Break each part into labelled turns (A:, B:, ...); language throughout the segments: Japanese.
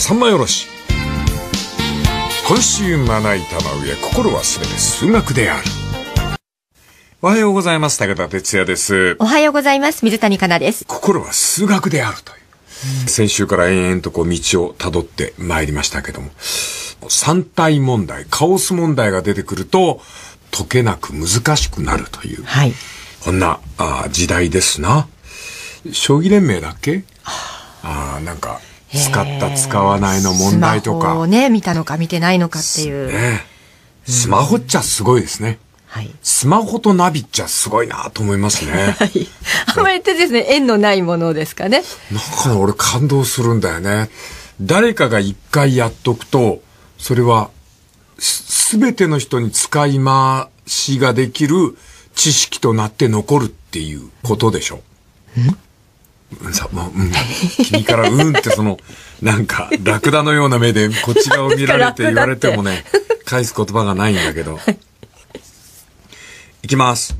A: 三枚おろし今週まな板の上心はすべて数学であるおはようございます武田哲也です
B: おはようございます水谷香奈です心は数学であるという、
A: うん、先週から延々とこう道をたどってまいりましたけども三体問題カオス問題が出てくると解けなく難しくなるという、はい、こんなあ時代ですな将棋連盟だっけああなんか使った使わないの問題とか。スマホ
C: をね、見たのか見てないのかってい
A: う。ね、スマホっちゃすごいですね。はい、スマホとナビっちゃすごいなと思いますね。はい。
C: あまりってですね、縁のないものですかね。
A: なんか俺感動するんだよね。誰かが一回やっとくと、それはすべての人に使い回しができる知識となって残るっていうことでしょ。うんさ、もう、うん。君からうんってその、なんか、ラクダのような目でこちらを見られて言われてもね、返す言葉がないんだけど。い、いきます。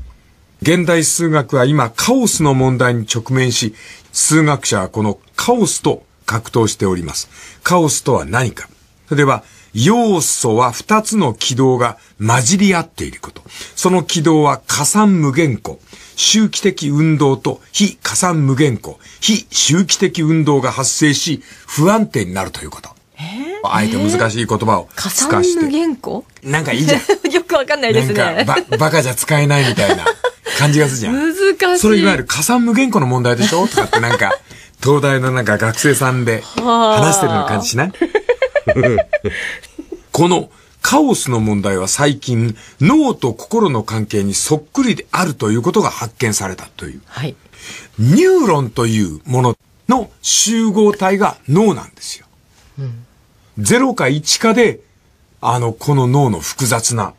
A: 現代数学は今カオスの問題に直面し、数学者はこのカオスと格闘しております。カオスとは何か例えば、要素は二つの軌道が混じり合っていること。その軌道は加算無限個。周期的運動と非加算無限個、非周期的運動が発生し、不安定になるということ。
C: えー、あえて難
A: しい言葉を使わて。加算無限個なんかいいじゃん。
C: よくわかんないですね。なんか、
A: ば、バカじゃ使えないみたいな感じがするじゃん。難しい。それいわゆる加算無限個の問題でしょとかってなんか、東大のなんか学生さんで
C: 話してるような感じ
A: しない このカオスの問題は最近、脳と心の関係にそっくりであるということが発見されたという。はい。ニューロンというものの集合体が脳なんですよ。うん。0か1かで、あの、この脳の複雑な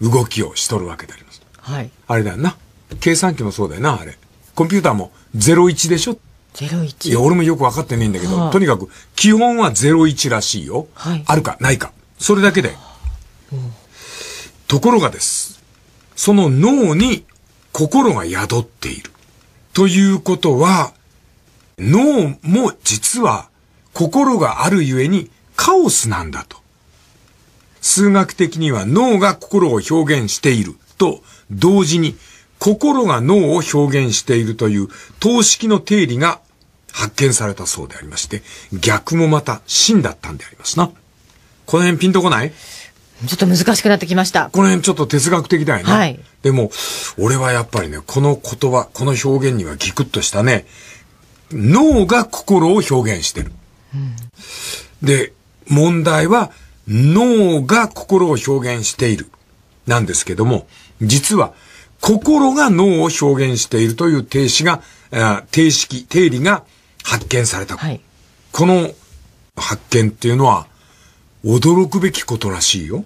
A: 動きをしとるわけであります。はい。あれだよな。計算機もそうだよな、あれ。コンピューターも01でしょいや、俺もよく分かってないんだけど、とにかく、基本は01らしいよ。はい、あるか、ないか。それだけで。ところがです。その脳に心が宿っている。ということは、脳も実は心があるゆえにカオスなんだと。数学的には脳が心を表現していると同時に心が脳を表現しているという等式の定理が発見されたそうでありまして、逆もまた真だったんでありますな。この辺ピンとこないちょっと難
C: しくなってきました。
A: この辺ちょっと哲学的だよね。はい。でも、俺はやっぱりね、この言葉、この表現にはギクッとしたね、脳が心を表現してる。うん、で、問題は、脳が心を表現している。なんですけども、実は、心が脳を表現しているという定詞が、定式、定理が発見された。はい、この発見っていうのは、驚くべきことらしいよ。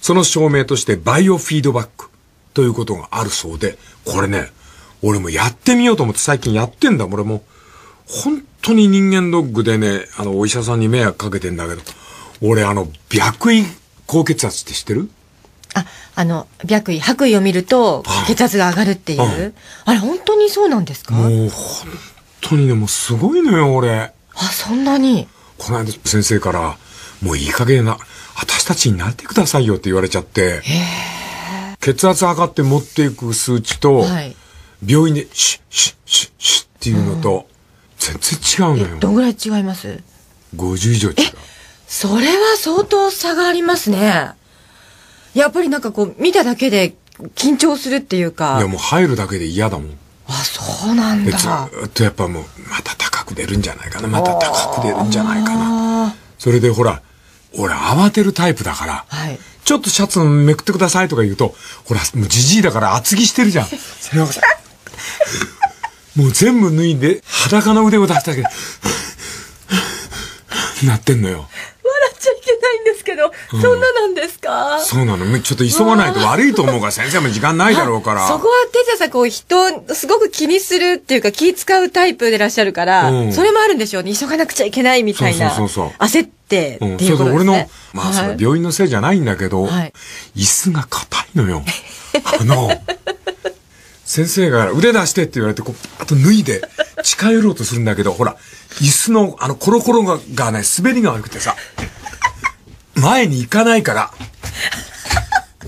A: その証明としてバイオフィードバックということがあるそうで、これね、俺もやってみようと思って最近やってんだ、俺も。本当に人間ドッグでね、あの、お医者さんに迷惑かけてんだけど、俺あの、白衣高血圧って知ってる
C: あ、あの、白衣、白衣を見ると、血圧が上がるっていう。あああれ、本当にそうなんです
A: かもう、本当にね、もうすごいのよ、俺。
C: あ、そんなに。
A: この間、先生から、もういい加減な、私たちになってくださいよって言われちゃって、血圧上がって持っていく数値と、はい、病院でシュッシュッシュッシュッっていうのと、全然違うのよ。どん
C: ぐらい違います ?50 以上違う。それは相当差がありますね。やっぱりなんかこう、見ただけで緊張するっていうか。いや
A: もう入るだけで嫌だもん。あ、そうなんだ。ずっとやっぱもう、また高く出るんじゃないかな、また高く出るんじゃないかな。それでほら、俺慌てるタイプだから、はい、ちょっとシャツめくってくださいとか言うと、ほら、もうじじいだから厚着してるじゃん。もう全部脱いで、裸の腕を出したけど、なってんのよ。
B: いんですけど、うん、そんななんですかそ
A: うなの。ちょっと急がないと悪いと思うから、先生も時間ないだろうから。そこ
B: は、てじさん、こう、人、すごく気に
C: するっていうか、気使うタイプでいらっしゃるから、うん、それもあるんでしょうね。急がなくちゃいけないみたいな。そうそうそう焦って、うん、っていうことですね。そう俺の、まあ、そ病
A: 院のせいじゃないんだけど、はい、椅子が硬いのよ。あの、先生が腕出してって言われて、こう、あと脱いで、近寄ろうとするんだけど、ほら、椅子の、あの、コロコロがね、滑りが悪くてさ、前に行かないから。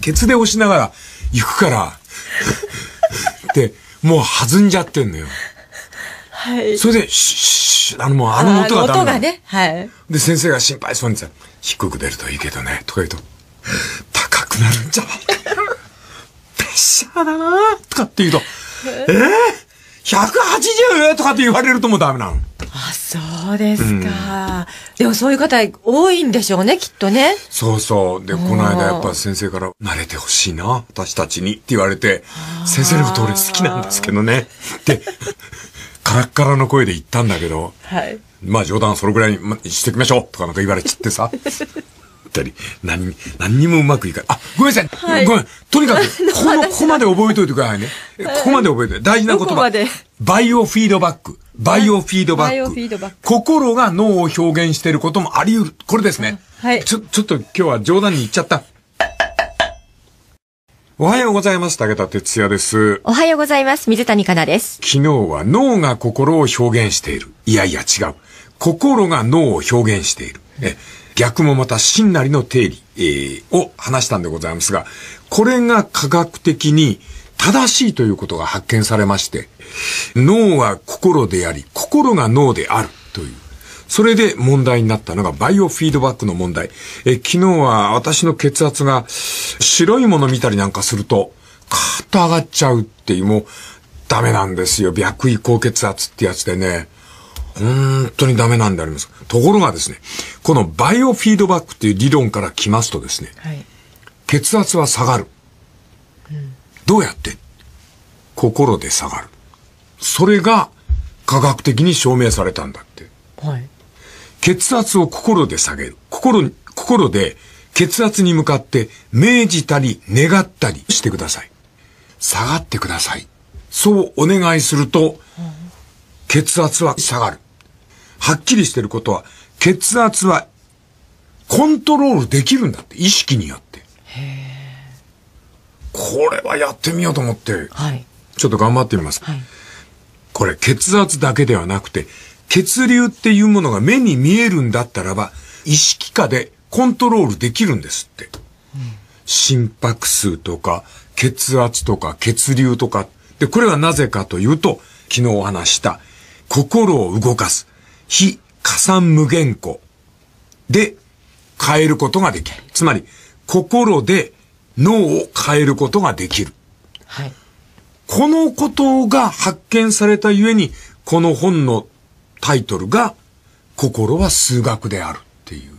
A: ケツで押しながら、行くから。って、もう弾んじゃってんのよ。
C: はい。それで、シュッ
A: シュあのもうあの音がダメ音が
C: ね、はい。
A: で、先生が心配そうにさ、低く出るといいけどね、とか言うと、高くなるんじゃないレッシャーだなとかって言うと、えー、180? とかって言われるともうダメなの。
C: あそうですか、うん、でもそういう方多いんでしょうねきっとね
A: そうそうでこの間やっぱ先生から「慣れてほしいな私たちに」って言われて「先生のこと俺好きなんですけどね」って カラッカラの声で言ったんだけど、はい、まあ冗談それぐらいにしておきましょうとかなんか言われちゃってさたり、何何にもうまくいかない。あ、ごめんなさい。はい、ごめん。とにかく、こ この、ここまで覚えといてくださいね。ここまで覚えて、大事な言葉。バイオフィードバック。バイオフィードバ
C: ック。
A: 心が脳を表現していることもあり得る。これですね。はい。ちょ、ちょっと今日は冗談に言っちゃった。おはようございます。武田哲也です。
B: おはようございます。水谷香奈です。
A: 昨日は脳が心を表現している。いやいや違う。心が脳を表現している。え逆もまた真なりの定理、えー、を話したんでございますが、これが科学的に正しいということが発見されまして、脳は心であり、心が脳であるという。それで問題になったのがバイオフィードバックの問題。え昨日は私の血圧が白いもの見たりなんかすると、カーッと上がっちゃうっていう、もうダメなんですよ。白衣高血圧ってやつでね。本当にダメなんであります。ところがですね、このバイオフィードバックっていう理論から来ますとですね、はい、血圧は下がる。うん、どうやって心で下がる。それが科学的に証明されたんだって。はい。血圧を心で下げる。心、心で血圧に向かって命じたり願ったりしてください。下がってください。そうお願いすると、血圧は下がる。はっきりしてることは、血圧はコントロールできるんだって、意識によって。これはやってみようと思って、はい、ちょっと頑張ってみます。はいこれ血圧だけではなくて、血流っていうものが目に見えるんだったらば、意識下でコントロールできるんですって。うん、心拍数とか、血圧とか、血流とか。で、これはなぜかというと、昨日お話した、心を動かす、非加算無限個で変えることができる。つまり、心で脳を変えることができる。はい。このことが発見されたゆえに、この本のタイトルが、心は数学であるっていう。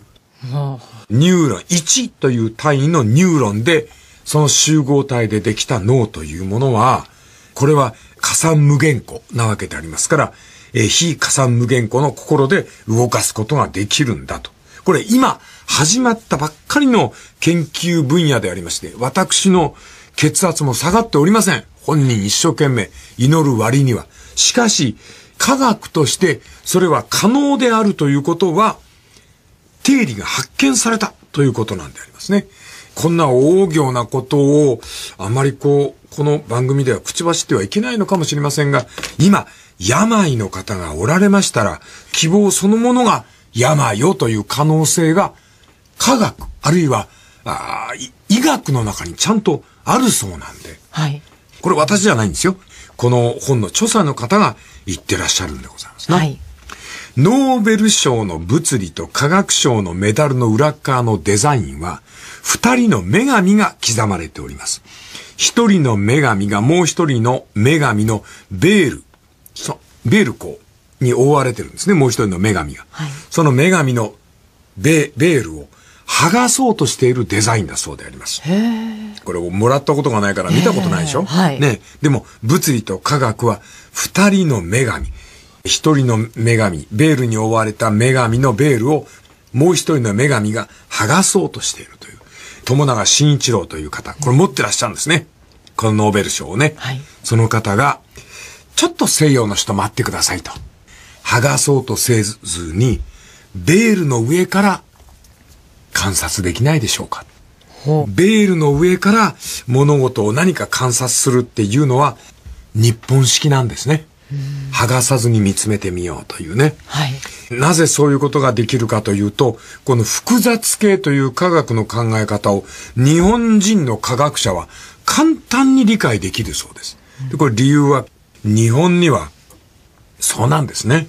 A: ニューロン、1という単位のニューロンで、その集合体でできた脳というものは、これは加算無限個なわけでありますから、えー、非加算無限個の心で動かすことができるんだと。これ今始まったばっかりの研究分野でありまして、私の血圧も下がっておりません。本人一生懸命祈る割には。しかし、科学としてそれは可能であるということは、定理が発見されたということなんでありますね。こんな大行なことを、あまりこう、この番組では口走ってはいけないのかもしれませんが、今、病の方がおられましたら、希望そのものが病よという可能性が、科学、あるいは、あ医学の中にちゃんとあるそうなんで、はい、これ私じゃないんですよ。この本の著者の方が言ってらっしゃるんでございますね。はい。ノーベル賞の物理と科学賞のメダルの裏側のデザインは、二人の女神が刻まれております。一人の女神がもう一人の女神のベール、そベール校に覆われてるんですね、もう一人の女神が。はい、その女神のベベールを剥がそうとしているデザインだそうであります。これをもらったことがないから見たことないでしょ、はい、ね。でも、物理と科学は二人の女神、一人の女神、ベールに追われた女神のベールをもう一人の女神が剥がそうとしているという。友永慎一郎という方、これ持ってらっしゃるんですね。このノーベル賞をね。はい、その方が、ちょっと西洋の人待ってくださいと。剥がそうとせずに、ベールの上から観察できないでしょうか。ベールの上から物事を何か観察するっていうのは日本式なんですね。剥がさずに見つめてみようというね、はい、なぜそういうことができるかというとこの複雑系という科学の考え方を日本人の科学者は簡単に理解できるそうです。でこれ理由は日本にはそうなんですね。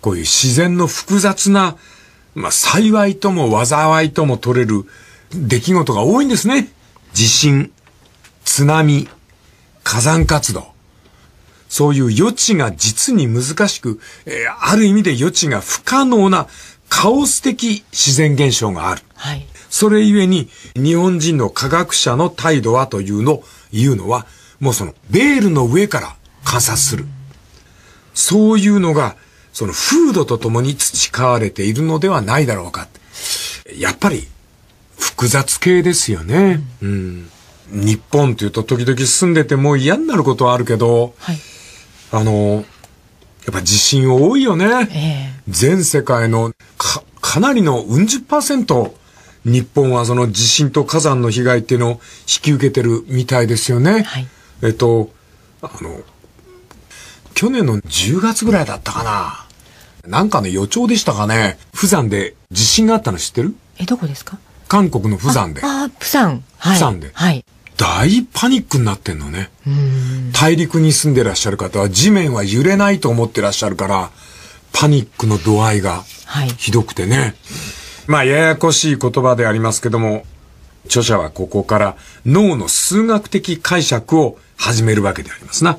A: こういう自然の複雑なまあ、幸いとも災いとも取れる出来事が多いんですね。地震、津波、火山活動。そういう余地が実に難しく、えー、ある意味で余地が不可能なカオス的自然現象がある。はい、それゆえに、日本人の科学者の態度はというの、いうのは、もうその、ベールの上から観察する。そういうのが、その風土と共に培われているのではないだろうか。やっぱり、複雑系ですよね。うん。日本っていうと時々住んでても嫌になることはあるけど、はい、あの、やっぱ地震多いよね。えー、全世界のか、かなりのうん十パーセント、日本はその地震と火山の被害っていうのを引き受けてるみたいですよね。はい、えっと、あの、去年の10月ぐらいだったかな。なんかね、予兆でしたかね。釜山で地震があったの知ってる
C: え、どこですか
A: 韓国の釜山で。
C: ああ、釜山。はい。釜山で。はい。
A: 大パニックになってんのね。大陸に住んでらっしゃる方は地面は揺れないと思ってらっしゃるから、パニックの度合いがひどくてね。はい、まあ、ややこしい言葉でありますけども、著者はここから脳の数学的解釈を始めるわけでありますな。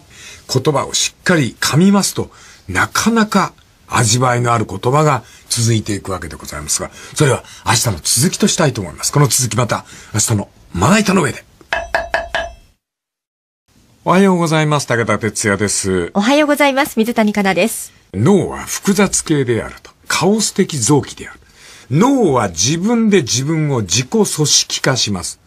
A: 言葉をしっかり噛みますと、なかなか味わいのある言葉が続いていくわけでございますが、それは明日の続きとしたいと思います。この続きまた明日のまな板の上で。おはようございます。武田哲也です。お
B: はようございます。水谷香奈です。
A: 脳は複雑系であると。カオス的臓器である。脳は自分で自分を自己組織化します。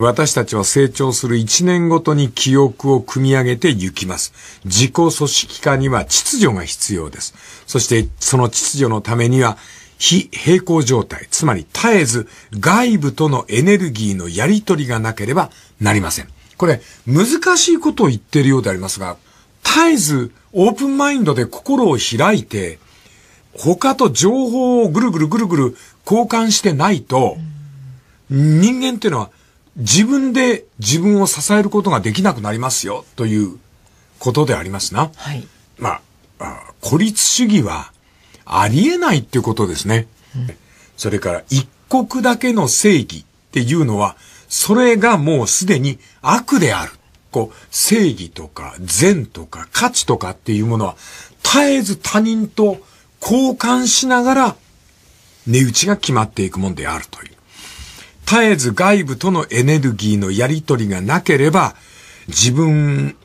A: 私たちは成長する一年ごとに記憶を組み上げて行きます。自己組織化には秩序が必要です。そしてその秩序のためには非平行状態、つまり絶えず外部とのエネルギーのやり取りがなければなりません。これ難しいことを言ってるようでありますが、絶えずオープンマインドで心を開いて、他と情報をぐるぐるぐるぐる交換してないと、人間っていうのは自分で自分を支えることができなくなりますよということでありますな。はい。まあ、あ孤立主義はありえないっていうことですね。うん、それから一国だけの正義っていうのは、それがもうすでに悪である。こう、正義とか善とか価値とかっていうものは、絶えず他人と交換しながら値打ちが決まっていくもんであるという。絶えず外部とのエネルギーのやりとりがなければ、自分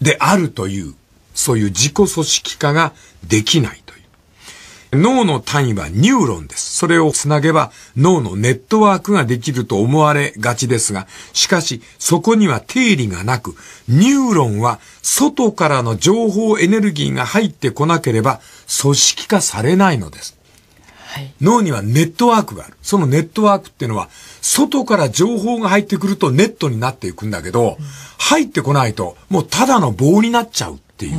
A: であるという、そういう自己組織化ができないという。脳の単位はニューロンです。それをつなげば脳のネットワークができると思われがちですが、しかしそこには定理がなく、ニューロンは外からの情報エネルギーが入ってこなければ組織化されないのです。脳にはネットワークがある。そのネットワークっていうのは、外から情報が入ってくるとネットになっていくんだけど、入ってこないと、もうただの棒になっちゃうっていう。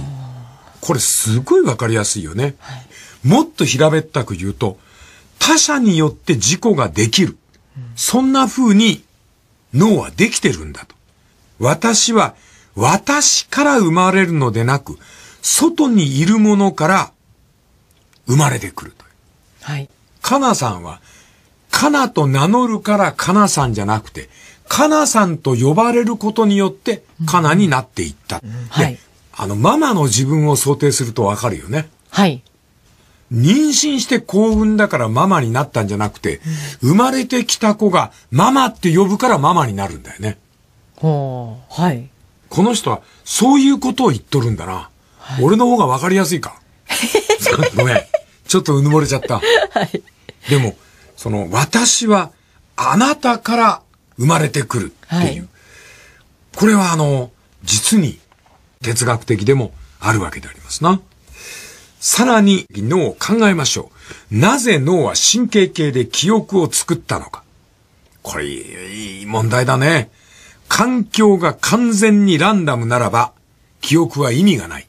A: これすごいわかりやすいよね。もっと平べったく言うと、他者によって事故ができる。そんな風に脳はできてるんだと。私は私から生まれるのでなく、外にいるものから生まれてくると。はい。かなさんは、かなと名乗るからかなさんじゃなくて、かなさんと呼ばれることによって、かなになっていった。うん、はい。あの、ママの自分を想定するとわかるよね。はい。妊娠して幸運だからママになったんじゃなくて、うん、生まれてきた子がママって呼ぶからママになるんだよね。ほう、はい。この人はそういうことを言っとるんだな。はい、俺の方がわかりやすいか。ごめん。ちょっとうぬぼれちゃった。はい。でも、その、私は、あなたから生まれてくるっていう。はい、これはあの、実に哲学的でもあるわけでありますな。さらに脳を考えましょう。なぜ脳は神経系で記憶を作ったのか。これ、いい問題だね。環境が完全にランダムならば、記憶は意味がない。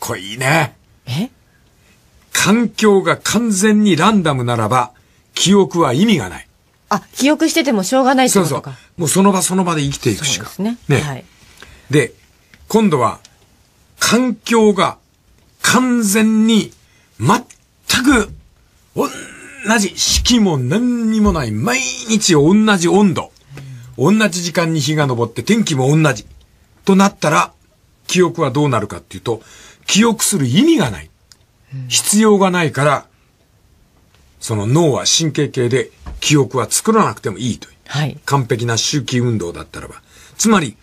A: これいいね。え環境が完全にランダムならば、記憶は意味がない。
C: あ、記憶しててもしょうがないってこと
A: そうそう。もうその場その場で生きていくしか。そうですね。ね。はい、で、今度は、環境が完全に全く同じ式も何にもない。毎日同じ温度。同じ時間に日が昇って天気も同じ。となったら、記憶はどうなるかっていうと、記憶する意味がない。必要がないから、その脳は神経系で記憶は作らなくてもいいという。はい、完璧な周期運動だったらば。つまり、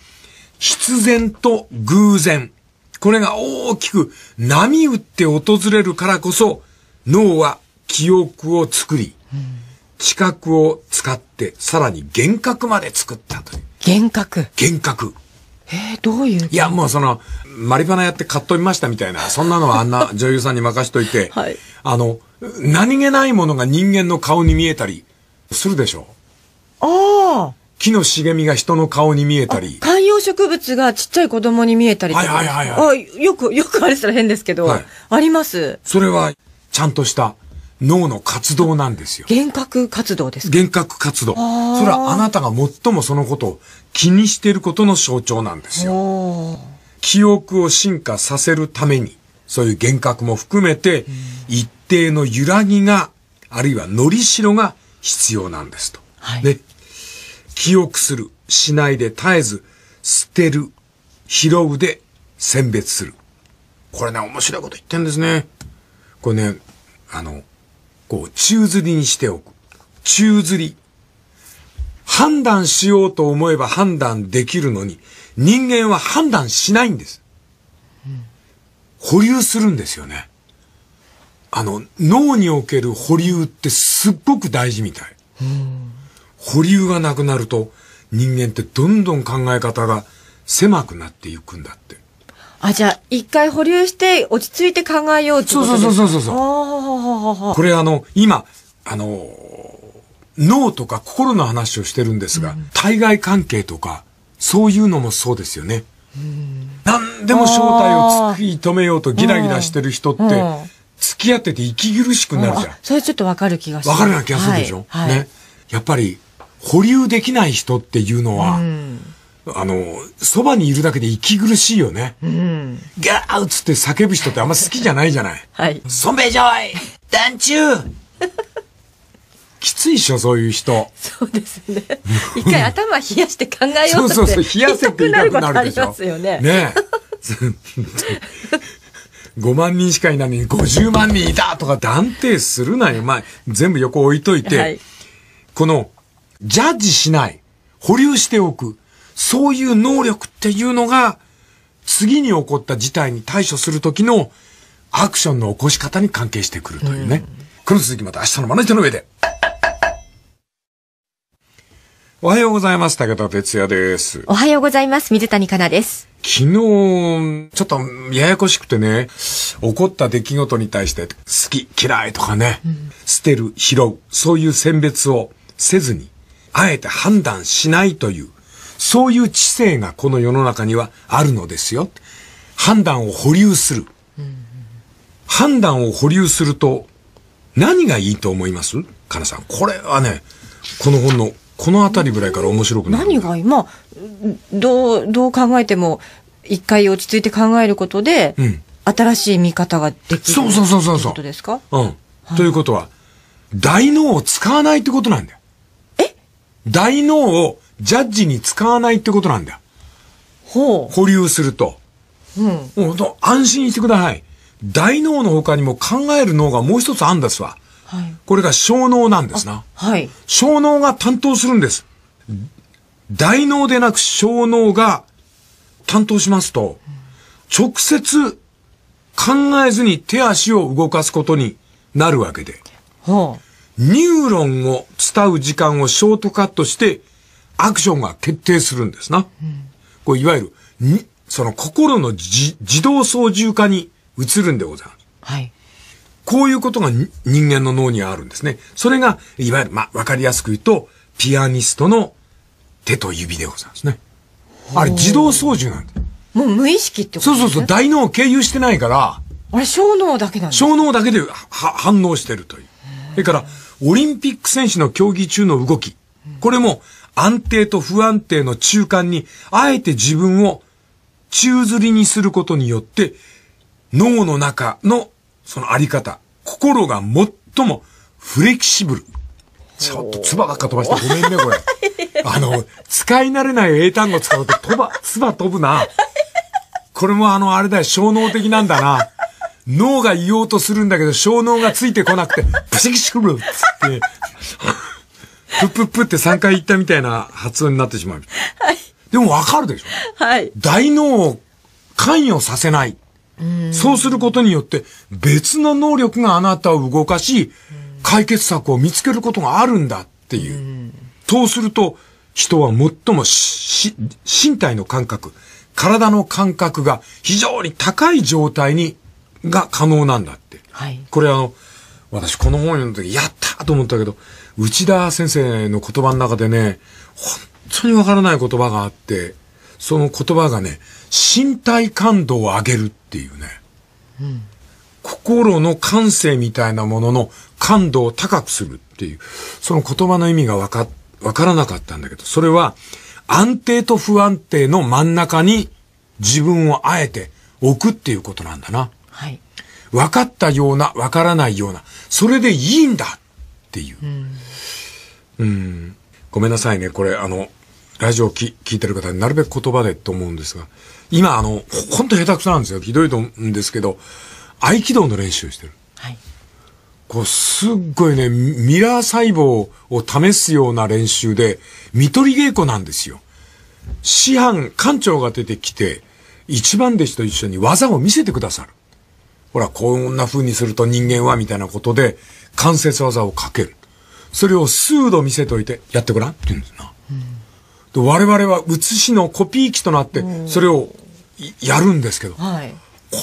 A: 必然と偶然。これが大きく波打って訪れるからこそ、脳は記憶を作り、知覚を使って、さらに幻覚まで作ったという。幻覚幻覚。えー、どういういや、もうその、マリファナやって買っとみましたみたいな、そんなのはあんな 女優さんに任しといて、はい、あの、何気ないものが人間の顔に見えたりするでしょう。ああ。木の茂みが人の顔に見えたり。
C: 観葉植物がちっちゃい子供に見えたりはいはいはいはい。あよく、よくあれしたら変ですけど、
A: はい、あります。それは、ちゃんとした脳の活動なんですよ。幻覚活動ですか幻覚活動。それはあなたが最もそのことを気にしていることの象徴なんですよ。記憶を進化させるために、そういう幻覚も含めて、一定の揺らぎが、あるいはのりしろが必要なんですと。はい、で、記憶する、しないで絶えず、捨てる、拾うで選別する。これね、面白いこと言ってんですね。これね、あの、こう、宙吊りにしておく。宙吊り。判断しようと思えば判断できるのに、人間は判断しないんです。保留するんですよね。あの、脳における保留ってすっごく大事みたい。保留がなくなると人間ってどんどん考え方が狭くなっていくんだって。
C: あ、じゃあ、一回保留して落ち着いて考えようってことそうそうそうそうそう。これあ
A: の、今、あの、脳とか心の話をしてるんですが、うん、対外関係とか、そういうのもそうですよね。何でも正体を突き止めようとギラギラしてる人って、付き合ってて息苦しくなるじゃん。
C: それちょっとわかる気がする。わかるな気がするでしょ、はいはい、ね。
A: やっぱり、保留できない人っていうのは、あの、そばにいるだけで息苦しいよね。うん。ガーッつって叫ぶ人ってあんま好きじゃないじゃない。はい。そんべいじゃわい団中しょ、そういう人。そうです
C: ね。一回頭冷やして考えようって。そうそうそう、冷やせって痛くなるありますよね。ねえ。
A: 5 万人しかいないのに50万人いたとか断定するなよ。まあ、全部横置いといて、はい、この、ジャッジしない、保留しておく、そういう能力っていうのが、次に起こった事態に対処するときのアクションの起こし方に関係してくるというね。うん、この続きまた明日のマネージャーの上で。おはようございます。武田哲也です。おはよ
B: うございます。水谷香奈です。
A: 昨日、ちょっとややこしくてね、起こった出来事に対して好き、嫌いとかね、うん、捨てる、拾う、そういう選別をせずに、あえて判断しないという、そういう知性がこの世の中にはあるのですよ。判断を保留する。うん、判断を保留すると、何がいいと思いますかなさん。これはね、この本のこの辺りぐらいから面白くなる。
C: 何が今、どう、どう考えても、一回落ち着いて考えることで、うん、新しい見
A: 方ができるそうそうそうそうう。ことですかうん、ということは、大脳を使わないってことなんだよ。え大脳をジャッジに使わないってことなんだよ。ほう。保留すると。うん。もう安心してください。大脳の他にも考える脳がもう一つあんですわ。はい、これが小脳なんですな。はい、小脳が担当するんです。大脳でなく小脳が担当しますと、直接考えずに手足を動かすことになるわけで。はあ、ニューロンを伝う時間をショートカットして、アクションが決定するんですな。うん、こういわゆる、に、その心の自動操縦化に移るんでございます。はい。こういうことが人間の脳にはあるんですね。それが、いわゆる、まあ、わかりやすく言うと、ピアニストの手と指でございますね。あれ、自動操縦なんだ。もう無意識ってこと、ね、そうそうそう、大脳を経由してないから、あれ、小脳だけなんだ。小脳だけでは反応してるという。それから、オリンピック選手の競技中の動き。これも、安定と不安定の中間に、あえて自分を宙吊りにすることによって、脳の中のそのあり方。心が最もフレキシブル。ちょっと唾ばっか飛ばしてごめんね、これ。
B: あの、
A: 使い慣れない英単語使うと、飛ば、唾飛ぶな。これもあの、あれだよ、小脳的なんだな。脳が言おうとするんだけど、小脳がついてこなくて、プシキシブルっつって、プッププって3回言ったみたいな発音になってしまう。はい。でもわかるでしょはい。大脳を関与させない。そうすることによって、別の能力があなたを動かし、解決策を見つけることがあるんだっていう。そうすると、人は最も身体の感覚、体の感覚が非常に高い状態に、が可能なんだって。はい、これあの、私この本読んだ時、やったと思ったけど、内田先生の言葉の中でね、本当にわからない言葉があって、その言葉がね、身体感度を上げるっていうね、うん、心の感性みたいなものの感度を高くするっていう、その言葉の意味がわか、わからなかったんだけど、それは安定と不安定の真ん中に自分をあえて置くっていうことなんだな。はい。分かったような、分からないような、それでいいんだっていう。うん、うんごめんなさいね、これ、あの、ラジオき聞いてる方になるべく言葉でと思うんですが、今、あの、ほんと下手くそなんですよ。ひどいと思うんですけど、合気道の練習をしてる。はい。こう、すっごいね、ミラー細胞を試すような練習で、見取り稽古なんですよ。師範、館長が出てきて、一番弟子と一緒に技を見せてくださる。ほら、こんな風にすると人間は、みたいなことで、関節技をかける。それを数度見せといて、やってごらんって言うんですな。我々は写しのコピー機となって、それをやるんですけど、はい、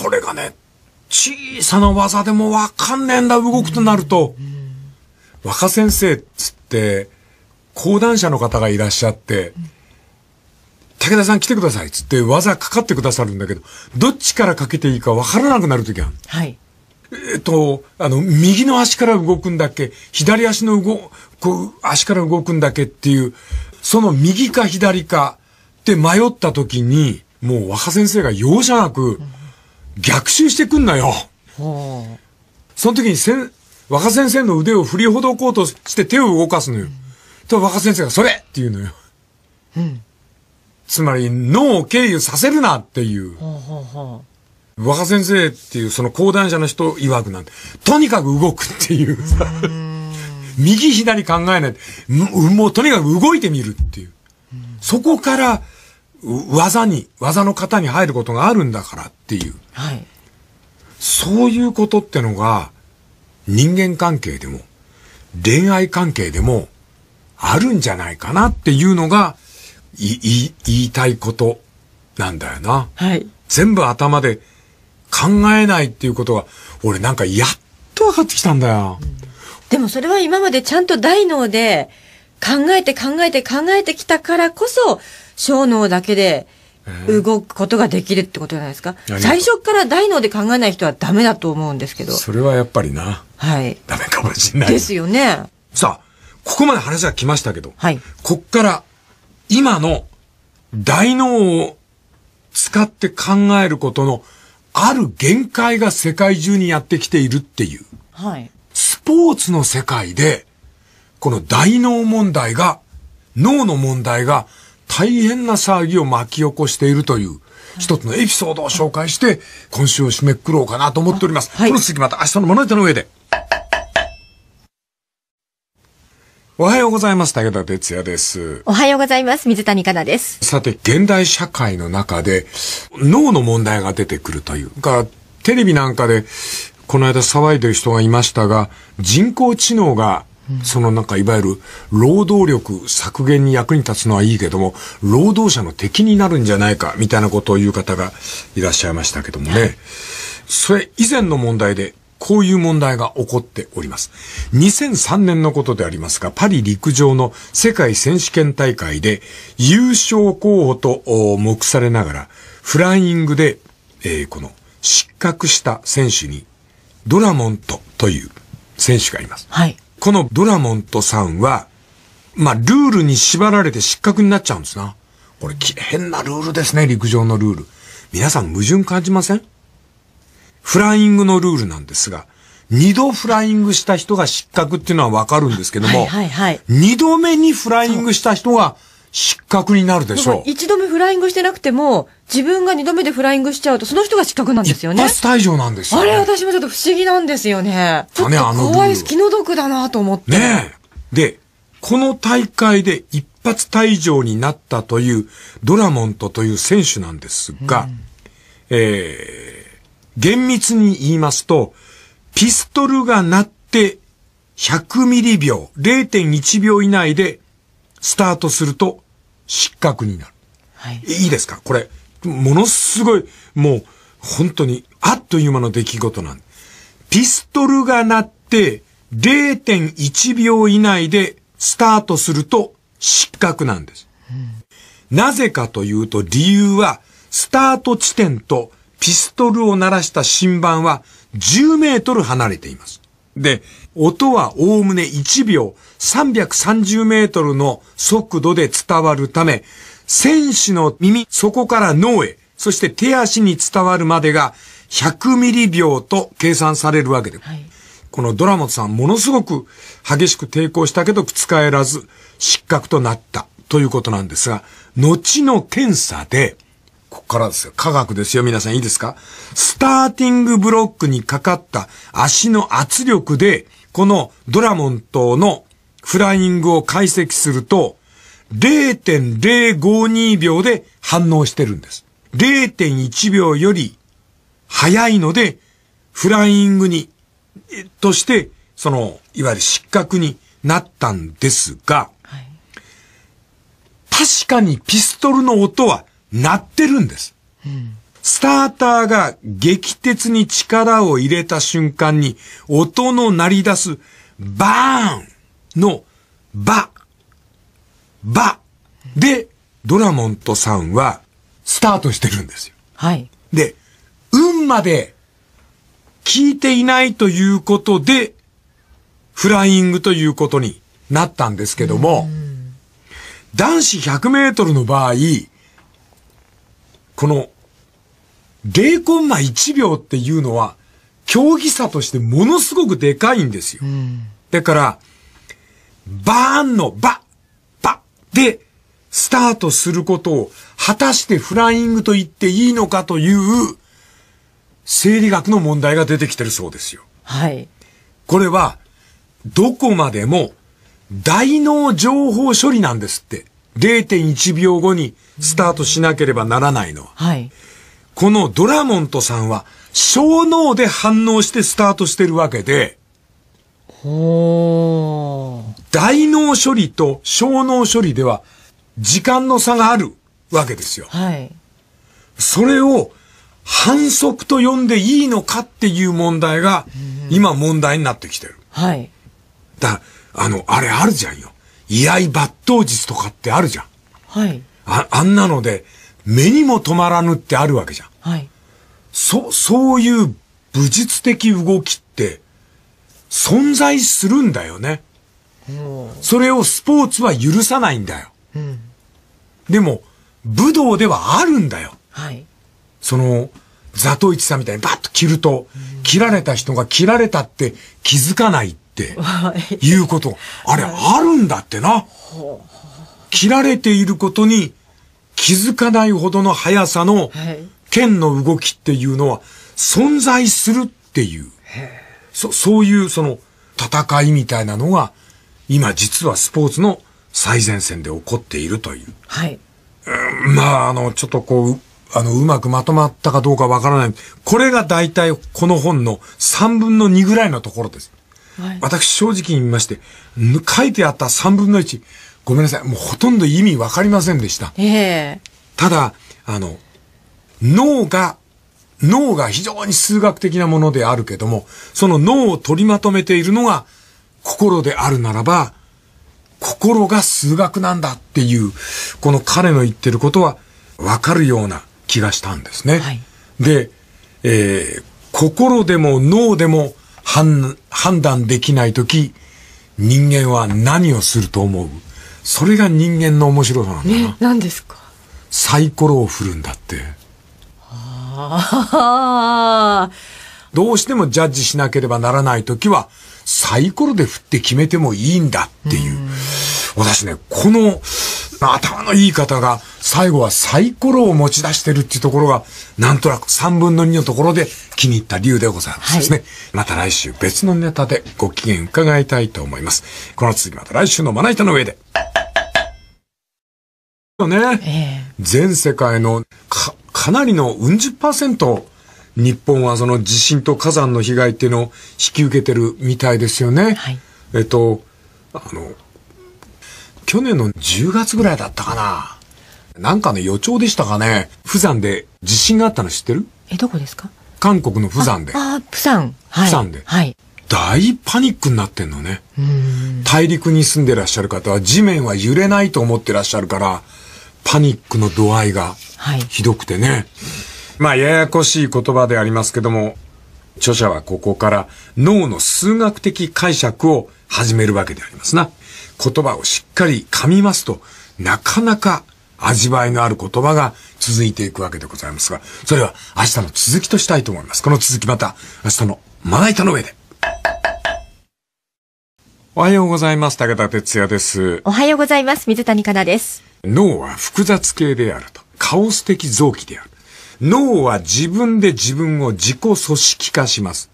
A: これがね、小さな技でもわかんねえんだ、動くとなると、若先生っつって、講談社の方がいらっしゃって、武田さん来てくださいっつって技かかってくださるんだけど、どっちからかけていいかわからなくなるときは。はい。えっと、あの、右の足から動くんだっけ左足の動、こう、足から動くんだっけっていう、その右か左かって迷った時に、もう若先生が容赦なく逆襲してくんなよ。その時にせん、若先生の腕を振りほどこうとして手を動かすのよ。と若先生がそれって言うのよ。うん。つまり脳を経由させるなっていう。ううう若先生っていうその講談社の人曰くなんて、とにかく動くっていうさ。う右左考えない。もうとにかく動いてみるっていう。そこから、技に、技の型に入ることがあるんだからっていう。はい。そういうことってのが、人間関係でも、恋愛関係でも、あるんじゃないかなっていうのが、い、い、言いたいことなんだよな。はい。全部頭で考えないっていうことが、俺なんかやっと分かってきたんだよ。うん
C: でもそれは今までちゃんと大脳で考えて考えて考えてきたからこそ、小脳だけで動くことができるってことじゃないですか。最初から大脳で考えない人はダメだと思うんですけど。そ
A: れはやっぱりな。はい。ダメかもしれない。ですよね。さあ、ここまで話が来ましたけど、はい。こっから、今の大脳を使って考えることのある限界が世界中にやってきているっていう。はい。ポーツの世界で、この大脳問題が、脳の問題が大変な騒ぎを巻き起こしているという、一つのエピソードを紹介して、今週を締めくくろうかなと思っております。はい、この続きまた明日のまな板の上で。おはようございます。武田哲也です。
B: おはようございます。水谷香奈です。
A: さて、現代社会の中で、脳の問題が出てくるというか、テレビなんかで、この間騒いでる人がいましたが、人工知能が、そのなんかいわゆる労働力削減に役に立つのはいいけども、労働者の敵になるんじゃないか、みたいなことを言う方がいらっしゃいましたけどもね。それ以前の問題で、こういう問題が起こっております。2003年のことでありますが、パリ陸上の世界選手権大会で優勝候補と目されながら、フライングで、えー、この失格した選手にドラモントという選手がいます。はい。このドラモントさんは、まあ、ルールに縛られて失格になっちゃうんですな。これ、変なルールですね、陸上のルール。皆さん矛盾感じませんフライングのルールなんですが、二度フライングした人が失格っていうのはわかるんですけども、はいはいはい、二度目にフライングした人が失格になるでしょう。
C: 一度目フライングしてなくても、自分が二度目でフライングしちゃうと、その人が失格なんですよね。一発
A: 退場なんですよ、ね、あれ、
C: 私もちょっと不思議なんですよね。ちょっと怖いです。気の毒だなと思って。ね
A: え。で、この大会で一発退場になったというドラモントという選手なんですが、うん、えー、厳密に言いますと、ピストルが鳴って100ミリ秒、0.1秒以内でスタートすると失格になる。はい、いいですかこれ、ものすごい、もう、本当に、あっという間の出来事なんでピストルが鳴って、0.1秒以内でスタートすると失格なんです。うん、なぜかというと、理由は、スタート地点とピストルを鳴らした新版は10メートル離れています。で、音は概ね1秒330メートルの速度で伝わるため、選手の耳、そこから脳へ、そして手足に伝わるまでが100ミリ秒と計算されるわけで、はい、このドラモさんものすごく激しく抵抗したけど覆らず失格となったということなんですが、後の検査で、ここからですよ。科学ですよ。皆さんいいですかスターティングブロックにかかった足の圧力で、このドラモン島のフライングを解析すると、0.052秒で反応してるんです。0.1秒より早いので、フライングに、として、その、いわゆる失格になったんですが、はい、確かにピストルの音は鳴ってるんです。うん、スターターが激鉄に力を入れた瞬間に、音の鳴り出す、バーンのば、ば、で、ドラモンとさんは、スタートしてるんですよ。はい。で、運まで、聞いていないということで、フライングということになったんですけども、男子100メートルの場合、この0コンマ1秒っていうのは、競技差としてものすごくでかいんですよ。だから、バーンのバ、バでスタートすることを果たしてフライングと言っていいのかという生理学の問題が出てきてるそうですよ。はい。これはどこまでも大脳情報処理なんですって。0.1秒後にスタートしなければならないのは。はい。このドラモントさんは小脳で反応してスタートしてるわけで、大脳処理と小脳処理では時間の差があるわけですよ。はい。それを反則と呼んでいいのかっていう問題が今問題になってきてる。はい。だ、あの、あれあるじゃんよ。居合抜刀術とかってあるじゃん。はい。あ、あんなので目にも止まらぬってあるわけじゃん。はい。そ、そういう武術的動きって存在するんだよね。それをスポーツは許さないんだよ。うん、でも、武道ではあるんだよ。はい、その、ザトイチさんみたいにバッと切ると、うん、切られた人が切られたって気づかないっていうこと。あれ、あるんだってな。切られていることに気づかないほどの速さの剣の動きっていうのは存在するっていう。そ、そういうその戦いみたいなのが、今実はスポーツの最前線で起こっているという。はい。うん、まあ、あの、ちょっとこう、あの、うまくまとまったかどうかわからない。これが大体この本の3分の2ぐらいのところです。はい、私正直に言いまして、書いてあった3分の1、ごめんなさい、もうほとんど意味わかりませんでした。
C: ええ
A: ー、ただ、あの、脳が脳が非常に数学的なものであるけども、その脳を取りまとめているのが心であるならば、心が数学なんだっていう、この彼の言ってることはわかるような気がしたんですね。はい、で、えー、心でも脳でも判断できないとき、人間は何をすると思うそれが人間の面白さなんだな。ね、何ですかサイコロを振るんだって。どうしてもジャッジしなければならないときは、サイコロで振って決めてもいいんだっていう。う私ね、この頭のいい方が最後はサイコロを持ち出してるっていうところが、なんとなく3分の2のところで気に入った理由でございますですね。はい、また来週別のネタでご機嫌伺いたいと思います。この次また来週のまな板の上で。ね、え全世界のかかなりのうんーセント、日本はその地震と火山の被害っていうのを引き受けてるみたいですよね。はい、えっと、あの、去年の10月ぐらいだったかな。なんかの予兆でしたかね。釜山で地震があったの知ってる
C: え、どこですか
A: 韓国の釜山で。
C: ああ、釜山。
A: 釜山で。はい。大パニックになってんのね。大陸に住んでらっしゃる方は地面は揺れないと思ってらっしゃるから、パニックの度合いがひどくてね。はい、まあ、ややこしい言葉でありますけども、著者はここから脳の数学的解釈を始めるわけでありますな。言葉をしっかり噛みますと、なかなか味わいのある言葉が続いていくわけでございますが、それは明日の続きとしたいと思います。この続きまた明日のまな板の上で。おはようございます。武田哲也です。お
B: はようございます。水谷香奈です。
A: 脳は複雑系であると。カオス的臓器である。脳は自分で自分を自己組織化します。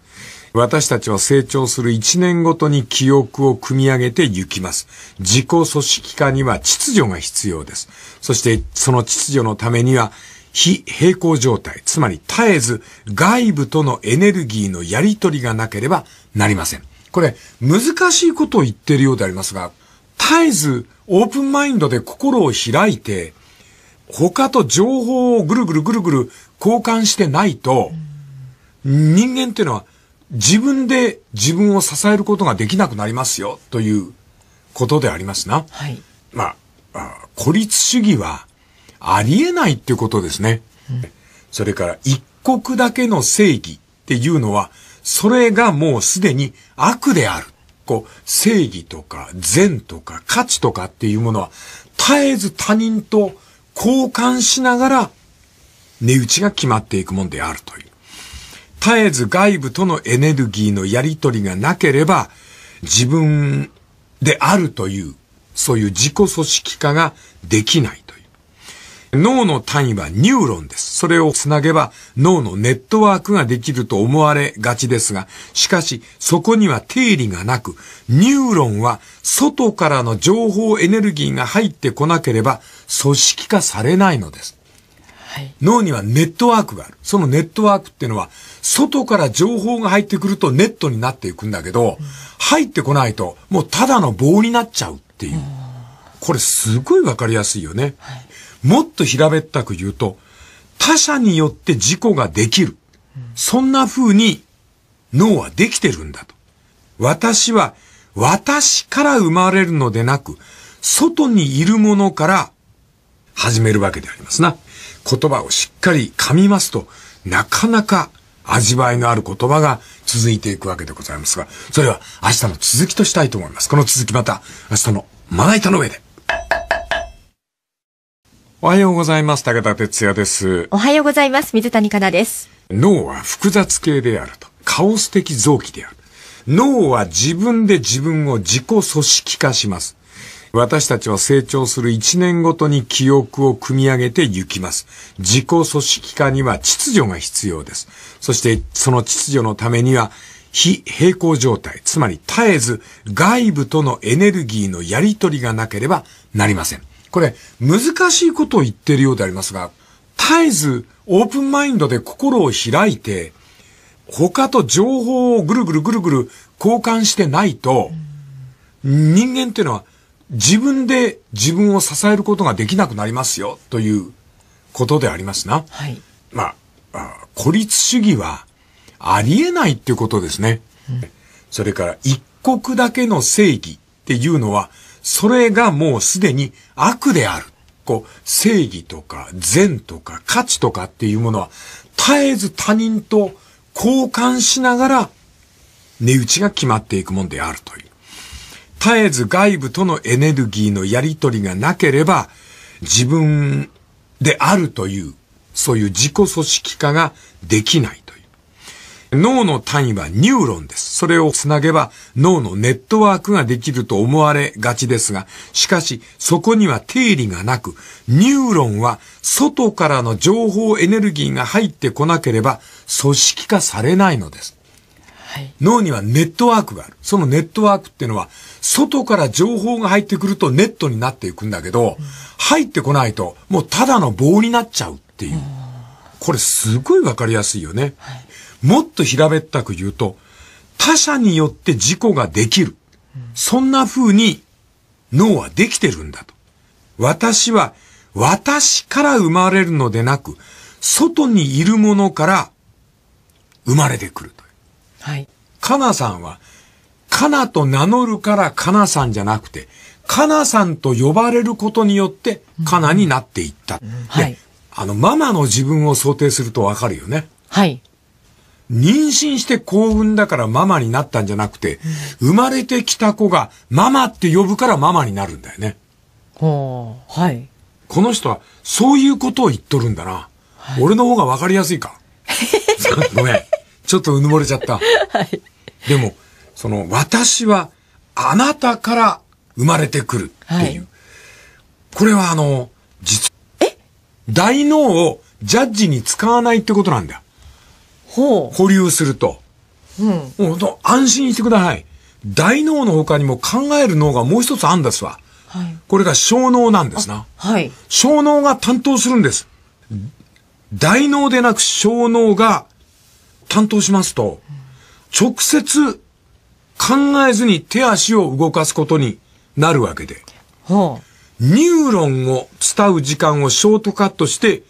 A: 私たちは成長する一年ごとに記憶を組み上げて行きます。自己組織化には秩序が必要です。そしてその秩序のためには非平行状態、つまり絶えず外部とのエネルギーのやり取りがなければなりません。これ、難しいことを言ってるようでありますが、絶えずオープンマインドで心を開いて、他と情報をぐるぐるぐるぐる交換してないと、人間っていうのは自分で自分を支えることができなくなりますよということでありますな。はい。まあ、孤立主義はありえないっていうことですね。うん、それから一国だけの正義っていうのはそれがもうすでに悪である。こう、正義とか善とか価値とかっていうものは、絶えず他人と交換しながら、値打ちが決まっていくもんであるという。絶えず外部とのエネルギーのやりとりがなければ、自分であるという、そういう自己組織化ができない。脳の単位はニューロンです。それをつなげば脳のネットワークができると思われがちですが、しかしそこには定理がなく、ニューロンは外からの情報エネルギーが入ってこなければ組織化されないのです。はい、脳にはネットワークがある。そのネットワークっていうのは、外から情報が入ってくるとネットになっていくんだけど、うん、入ってこないと、もうただの棒になっちゃうっていう。これすごいわかりやすいよね。はいもっと平べったく言うと、他者によって事故ができる。そんな風に脳はできてるんだと。私は私から生まれるのでなく、外にいるものから始めるわけでありますな。言葉をしっかり噛みますと、なかなか味わいのある言葉が続いていくわけでございますが、それは明日の続きとしたいと思います。この続きまた明日のまな板の上で。おはようございます。武田哲也です。お
B: はようございます。水谷香奈です。
A: 脳は複雑系であると。カオス的臓器である。脳は自分で自分を自己組織化します。私たちは成長する一年ごとに記憶を組み上げて行きます。自己組織化には秩序が必要です。そしてその秩序のためには非平行状態、つまり絶えず外部とのエネルギーのやり取りがなければなりません。これ、難しいことを言ってるようでありますが、絶えずオープンマインドで心を開いて、他と情報をぐるぐるぐるぐる交換してないと、人間っていうのは自分で自分を支えることができなくなりますよということでありますな。はい。まあ、孤立主義はありえないっていうことですね。うん、それから一国だけの正義っていうのはそれがもうすでに悪である。こう、正義とか善とか価値とかっていうものは、絶えず他人と交換しながら、値打ちが決まっていくもんであるという。絶えず外部とのエネルギーのやりとりがなければ、自分であるという、そういう自己組織化ができないと脳の単位はニューロンです。それをつなげば脳のネットワークができると思われがちですが、しかしそこには定理がなく、ニューロンは外からの情報エネルギーが入ってこなければ組織化されないのです。はい、脳にはネットワークがある。そのネットワークっていうのは、外から情報が入ってくるとネットになっていくんだけど、うん、入ってこないと、もうただの棒になっちゃうっていう。うこれすごいわかりやすいよね。はいもっと平べったく言うと、他者によって事故ができる。そんな風に脳はできてるんだと。私は私から生まれるのでなく、外にいるものから生まれてくるといはい。かなさんは、カナと名乗るからかなさんじゃなくて、かなさんと呼ばれることによって、かなになっていった。うん、はい。あの、ママの自分を想定するとわかるよね。はい。妊娠して幸運だからママになったんじゃなくて、生まれてきた子がママって呼ぶからママになるんだよね。はあ、はい。この人はそういうことを言っとるんだな。はい、俺の方がわかりやすいか。ごめん。ちょっとうぬぼれちゃった。はい。でも、その、私はあなたから生まれてくるっていう。はい、これはあの、実、え大脳をジャッジに使わないってことなんだよ。保留すると。うん、安心してください。大脳の他にも考える脳がもう一つあんですわ。はい、これが小脳なんですな。はい、小脳が担当するんです。大脳でなく小脳が担当しますと、直接考えずに手足を動かすことになるわけで。はあニューロンを伝う時間をショートカットして、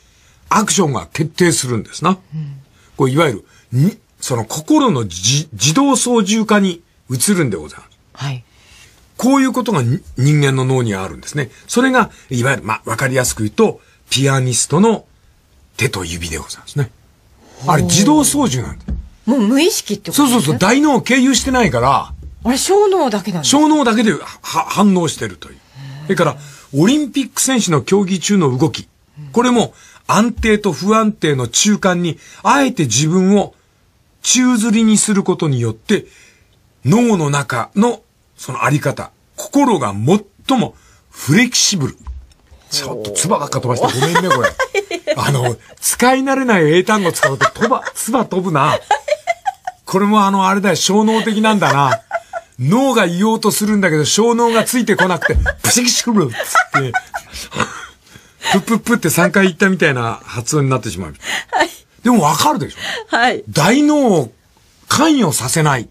A: アクションが決定するんですな。うんこういわゆる、に、その心の自動操縦化に移るんでございます。はい。こういうことが人間の脳にはあるんですね。それが、いわゆる、まあ、わかりやすく言うと、ピアニストの手と指でございますね。あれ、自動操縦なんだもう無意識ってことそうそうそう、大脳を経由してないから、あれ、小脳だけなん小脳だけでは反応してるという。それから、オリンピック選手の競技中の動き。これも、安定と不安定の中間に、あえて自分を宙づりにすることによって、脳の中のそのあり方、心が最もフレキシブル。ちょっと唾ばっか飛ばしてごめんね、これ。あの、使い慣れない英単語使うと飛ば、唾飛ぶな。これもあの、あれだよ、小脳的なんだな。脳が言おうとするんだけど、小脳がついてこなくて、プシキシクルっつって。プップップって3回言ったみたいな発音になってしまう。はい。でもわかるでしょはい。大脳を関与させない。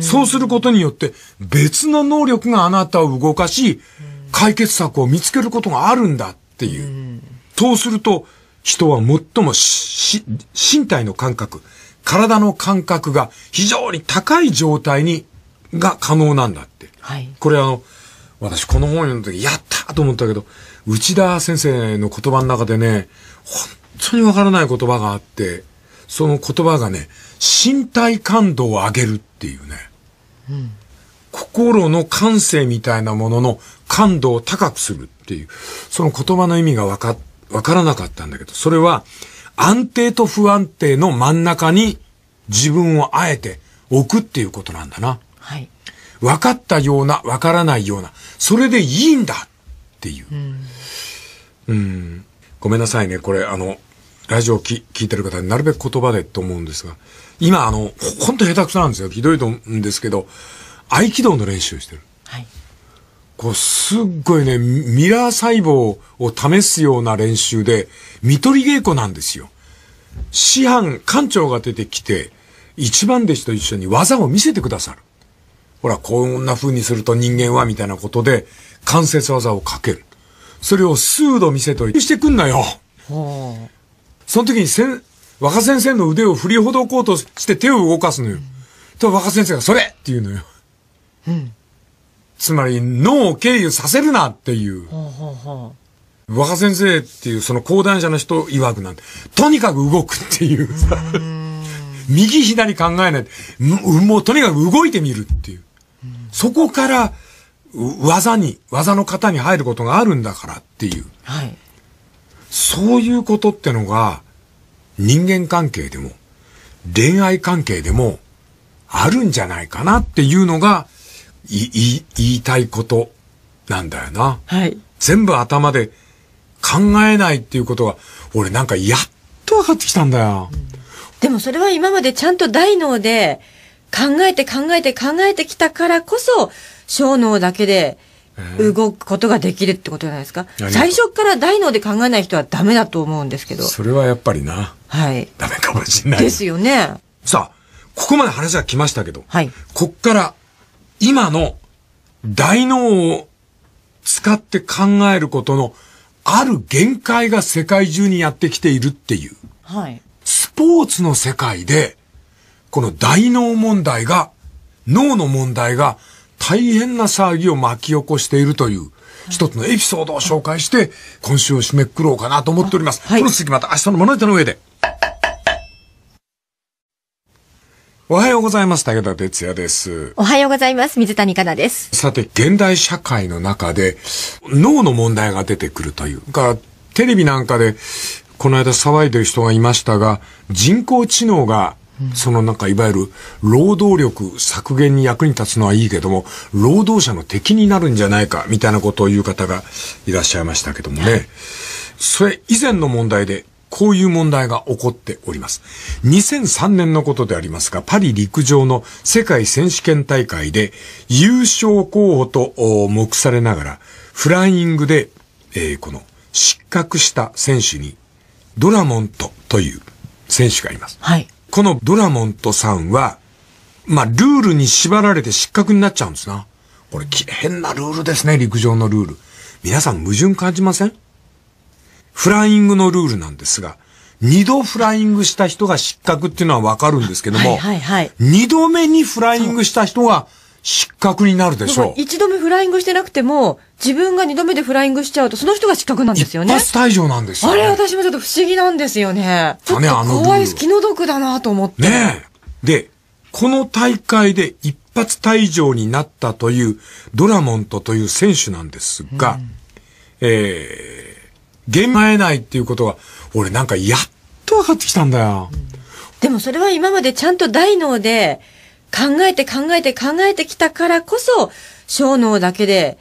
A: そうすることによって別の能力があなたを動かし、解決策を見つけることがあるんだっていう。うそうすると、人は最もし、身体の感覚、体の感覚が非常に高い状態に、が可能なんだって。はい。これあの、私この本読んだ時、やったと思ったけど、内田先生の言葉の中でね、本当にわからない言葉があって、その言葉がね、身体感度を上げるっていうね、うん、心の感性みたいなものの感度を高くするっていう、その言葉の意味がわか、わからなかったんだけど、それは安定と不安定の真ん中に自分をあえて置くっていうことなんだな。はい。分かったような、わからないような、それでいいんだっていう。うんうん。ごめんなさいね、これ、あの、ラジオき聞いてる方になるべく言葉でと思うんですが、今、あの、ほんと下手くそなんですよ。ひどいと思うんですけど、合気道の練習してる。はい。こう、すっごいね、ミラー細胞を試すような練習で、見取り稽古なんですよ。師範、館長が出てきて、一番弟子と一緒に技を見せてくださる。ほら、こんな風にすると人間は、みたいなことで、関節技をかける。それを数度見せといて、してくんなよ。その時にせん、若先生の腕を振りほどこうとして手を動かすのよ。うん、と若先生が、それって言うのよ。うん。つまり、脳を経由させるなっていう。はあはあ、若先生っていう、その講談社の人曰くなんて、とにかく動くっていうさ。右左考えない。もうとにかく動いてみるっていう。うん、そこから、技に、技の型に入ることがあるんだからっていう。はい。そういうことってのが、人間関係でも、恋愛関係でも、あるんじゃないかなっていうのが、い、い、言いたいことなんだよな。はい。全部頭で考えないっていうことが、俺なんかやっと分かってきたんだよ。うん、
C: でもそれは今までちゃんと大脳で、考えて考えて考えてきたからこそ、小脳だけで動くことができるってことじゃないですか。最初から大脳で考えない人はダメだと思うんですけど。そ
A: れはやっぱりな。はい。ダメかもしれない。ですよね。さあ、ここまで話が来ましたけど。はい。こっから、今の大脳を使って考えることの、ある限界が世界中にやってきているっていう。はい。スポーツの世界で、この大脳問題が、脳の問題が大変な騒ぎを巻き起こしているという、一つのエピソードを紹介して、今週を締めくくろうかなと思っております。はい、この続きまた明日のまなの上で。おはようございます。武田哲也です。お
B: はようございます。水谷香奈です。
A: さて、現代社会の中で、脳の問題が出てくるというか、テレビなんかで、この間騒いでる人がいましたが、人工知能がそのなんかいわゆる労働力削減に役に立つのはいいけども、労働者の敵になるんじゃないかみたいなことを言う方がいらっしゃいましたけどもね。それ以前の問題でこういう問題が起こっております。2003年のことでありますが、パリ陸上の世界選手権大会で優勝候補と目されながら、フライングで、えー、この失格した選手に、ドラモントという選手がいます。はい。このドラモントさんは、まあ、ルールに縛られて失格になっちゃうんですな。これ、変なルールですね、陸上のルール。皆さん矛盾感じませんフライングのルールなんですが、二度フライングした人が失格っていうのはわかるんですけども、ははい二度目にフライングした人が失格になるでしょう。
C: 一度目フライングしてなくても、自分が二度目でフライングしちゃうと、その人が失格なんですよね。一発
A: 退場なんですよ、ね、あれ、
C: 私もちょっと不思議なんですよね。ちょっと怖いです。気の毒だなと思って。
A: ねえ。で、この大会で一発退場になったという、ドラモントという選手なんですが、うん、えー、現場えないっていうことは、俺なんかやっと分かってきたんだよ。うん
C: でもそれは今までちゃんと大脳で考えて考えて考えてきたからこそ、小脳だけで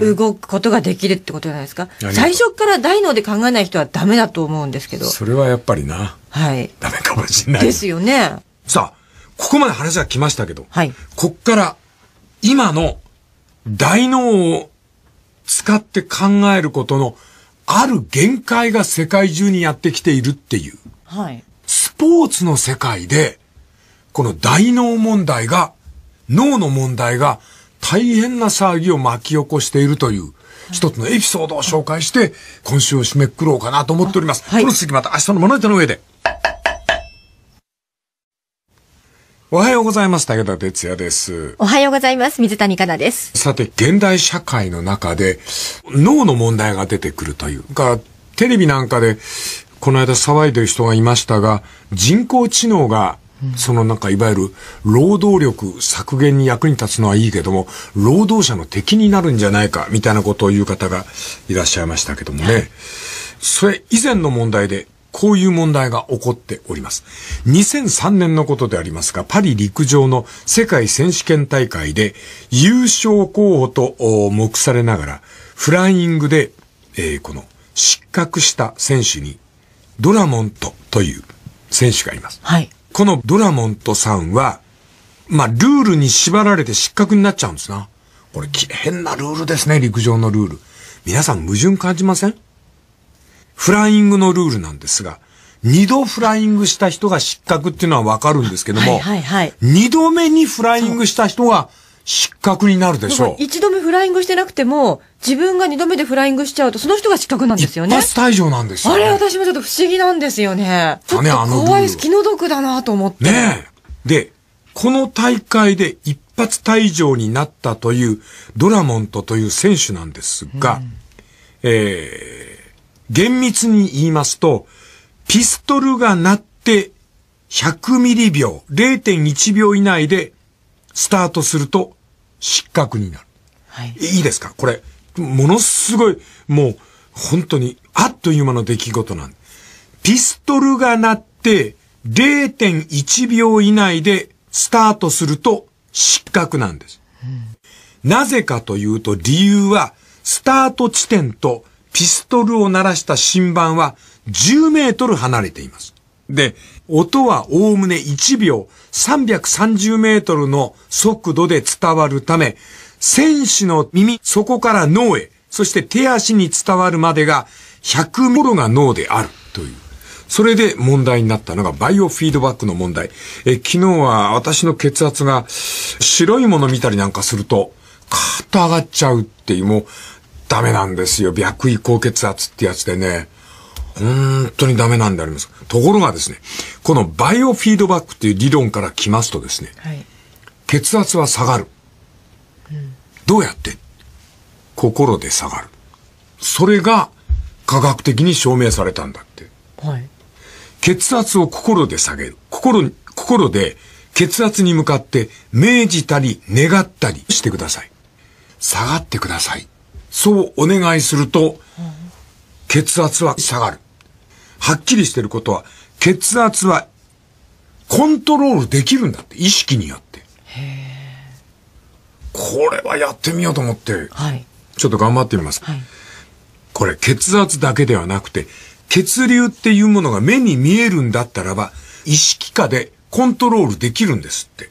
C: 動くことができるってことじゃないですか。最初から大脳で考えない人はダメだと思うんですけど。そ
A: れはやっぱりな。はい。ダメかもしれない。ですよね。さあ、ここまで話が来ましたけど。はい。こっから、今の大脳を使って考えることの、ある限界が世界中にやってきているっていう。はい。スポーツの世界で、この大脳問題が、脳の問題が大変な騒ぎを巻き起こしているという、一つのエピソードを紹介して、今週を締めくくろうかなと思っております。はい、この続きまた明日のまなの上で。おはようございます。武田哲也です。お
B: はようございます。水谷香奈です。
A: さて、現代社会の中で、脳の問題が出てくるというか、テレビなんかで、この間騒いでる人がいましたが、人工知能がそのなんかいわゆる労働力削減に役に立つのはいいけども、労働者の敵になるんじゃないかみたいなことを言う方がいらっしゃいましたけどもね。それ以前の問題でこういう問題が起こっております。2003年のことでありますが、パリ陸上の世界選手権大会で優勝候補と目されながら、フライングで、えー、この失格した選手に、ドラモントという選手がいます。はい。このドラモントさんは、まあ、ルールに縛られて失格になっちゃうんですな。これ、変なルールですね、陸上のルール。皆さん矛盾感じませんフライングのルールなんですが、二度フライングした人が失格っていうのはわかるんですけども、ははい二度目にフライングした人が失格になるでしょう。
C: 一度目フライングしてなくても、自分が二度目でフライングしちゃうと、その人が失格なんですよね。一発
A: 退場なんですよ、ね、あれ、
C: 私もちょっと不思議なんですよね。ちょっと怖いです。気の毒だなと思っ
A: て。ねえ。で、この大会で一発退場になったという、ドラモントという選手なんですが、うん、えー、厳密に言いますと、ピストルが鳴って100ミリ秒、0.1秒以内でスタートすると失格になる。はい、いいですかこれ、ものすごい、もう、本当に、あっという間の出来事なんピストルが鳴って、0.1秒以内でスタートすると失格なんです。うん、なぜかというと、理由は、スタート地点とピストルを鳴らした新版は10メートル離れています。で、音はおおむね1秒330メートルの速度で伝わるため、選手の耳、そこから脳へ、そして手足に伝わるまでが100もろが脳であるという。それで問題になったのがバイオフィードバックの問題。え、昨日は私の血圧が白いもの見たりなんかすると、カーッと上がっちゃうっていう、もうダメなんですよ。白衣高血圧ってやつでね。本当にダメなんであります。ところがですね、このバイオフィードバックっていう理論から来ますとですね、はい、血圧は下がる。うん、どうやって心で下がる。それが科学的に証明されたんだって。はい、血圧を心で下げる。心、心で血圧に向かって命じたり願ったりしてください。下がってください。そうお願いすると、血圧は下がる。はっきりしてることは、血圧はコントロールできるんだって、意識によって。これはやってみようと思って、はい、ちょっと頑張ってみます。はい、これ、血圧だけではなくて、血流っていうものが目に見えるんだったらば、意識下でコントロールできるんですって。うん、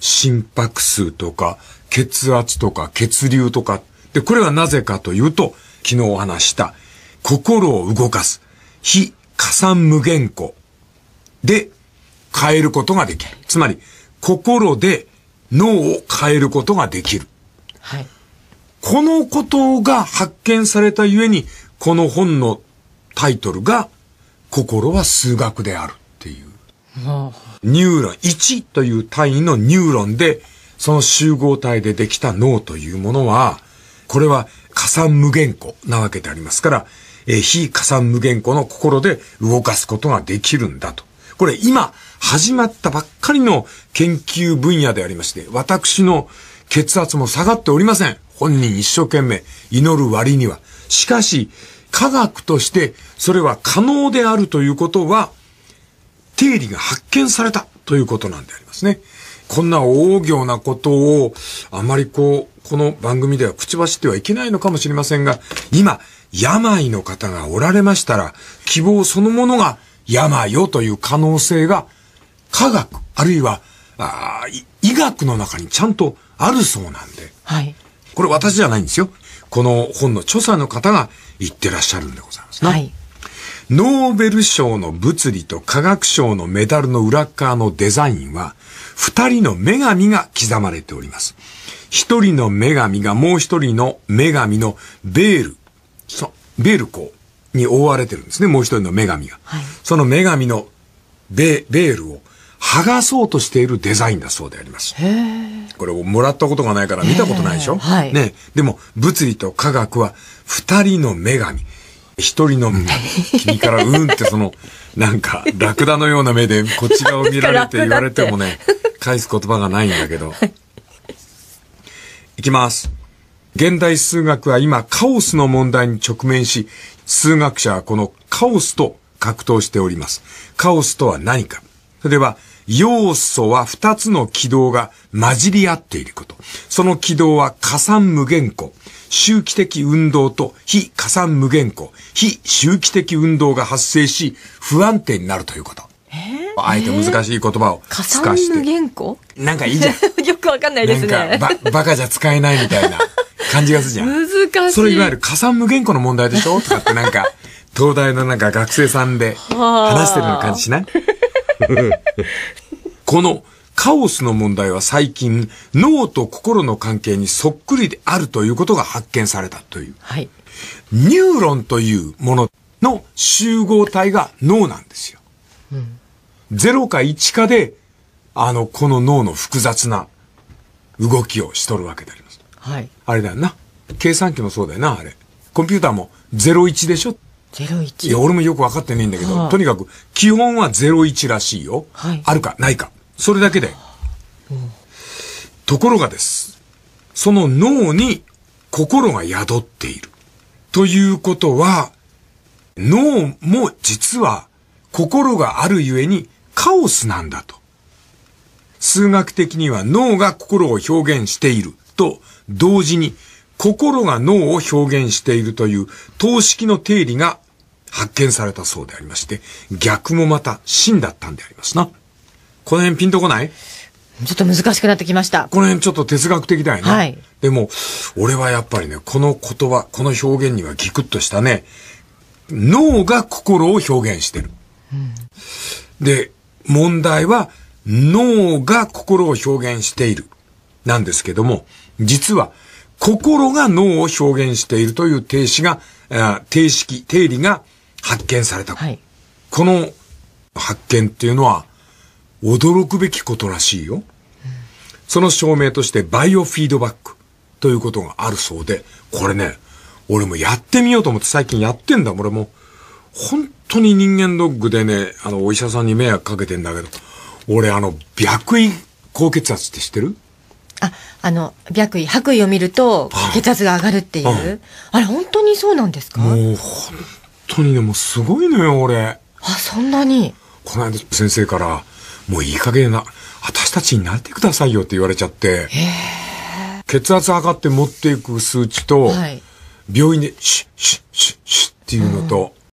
A: 心拍数とか、血圧とか、血流とか。で、これはなぜかというと、昨日お話した、心を動かす。非加算無限個で変えることができる。つまり、心で脳を変えることができる。はい。このことが発見されたゆえに、この本のタイトルが、心は数学であるっていう。ニューロン、1という単位のニューロンで、その集合体でできた脳というものは、これは加算無限個なわけでありますから、え非加算無限個の心で動かすことができるんだと。これ今始まったばっかりの研究分野でありまして、私の血圧も下がっておりません。本人一生懸命祈る割には。しかし、科学としてそれは可能であるということは、定理が発見されたということなんでありますね。こんな大行なことを、あまりこう、この番組では口走ってはいけないのかもしれませんが、今、病の方がおられましたら、希望そのものが病よという可能性が、科学、あるいは、あ医学の中にちゃんとあるそうなんで。はい。これ私じゃないんですよ。この本の著者の方が言ってらっしゃるんでございますね。はい。ノーベル賞の物理と科学賞のメダルの裏側のデザインは、二人の女神が刻まれております。一人の女神がもう一人の女神のベール、ベルコに覆われてるんですね、もう一人の女神が。はい、その女神のベベールを剥がそうとしているデザインだそうであります。これをもらったことがないから見たことないでしょ、はい、ね。でも、物理と科学は二人の女神。一人の君からうんってその、なんか、ラクダのような目でこちらを見られて言われてもね、返す言葉がないんだけど。いきます。現代数学は今カオスの問題に直面し、数学者はこのカオスと格闘しております。カオスとは何かそれは、要素は二つの軌道が混じり合っていること。その軌道は加算無限個。周期的運動と非加算無限個、非周期的運動が発生し、不安定になるということ。えー、あえて難しい言葉を使して。加算無限個なんかいいじゃ
C: ん。よくわかんないですね。なんか、
A: ば、バカじゃ使えないみたいな。感じがするじゃん。
C: 難しい。それいわゆる
A: 加算無限個の問題でしょとかってなんか、東大のなんか学生さんで
C: 話してるの感じ
A: しない このカオスの問題は最近、脳と心の関係にそっくりであるということが発見されたという。はい。ニューロンというものの集合体が脳なんですよ。うん、0か1かで、あの、この脳の複雑な動きをしとるわけであります。はい。あれだよな。計算機もそうだよな、あれ。コンピューターも01でしょ
C: 01いや、俺も
A: よく分かってねえんだけど、はあ、とにかく、基本は01らしいよ。はい、あるか、ないか。それだけで。ところがです。その脳に心が宿っている。ということは、脳も実は心があるゆえにカオスなんだと。数学的には脳が心を表現している。と同時に心が脳を表現しているという等式の定理が発見されたそうでありまして、逆もまた真だったんでありますな。この辺ピンとこないちょっと難しくなってきました。この辺ちょっと哲学的だよね。はい。でも、俺はやっぱりね、この言葉、この表現にはギクッとしたね、脳が心を表現してる。うん、で、問題は、脳が心を表現している。なんですけども、実は、心が脳を表現しているという定詞が、定式、定理が発見された。はい、この発見っていうのは、驚くべきことらしいよ。うん、その証明として、バイオフィードバックということがあるそうで、これね、俺もやってみようと思って最近やってんだ、俺も。本当に人間ドッグでね、あの、お医者さんに迷惑かけてんだけど、俺あの、白衣高血圧って知ってる
C: あ、あの、白衣、白衣を見ると、血圧が上がるっていう。はい、あれ、本当にそうなんです
A: かもう、本当にね、もうすごいのよ、俺。あ、
C: そんなに。
A: この間、先生から、もういい加減な、私たちになってくださいよって言われちゃって。血圧上がって持っていく数値と、はい、病院で、シュッシュッシュッシュッっていうのと、うん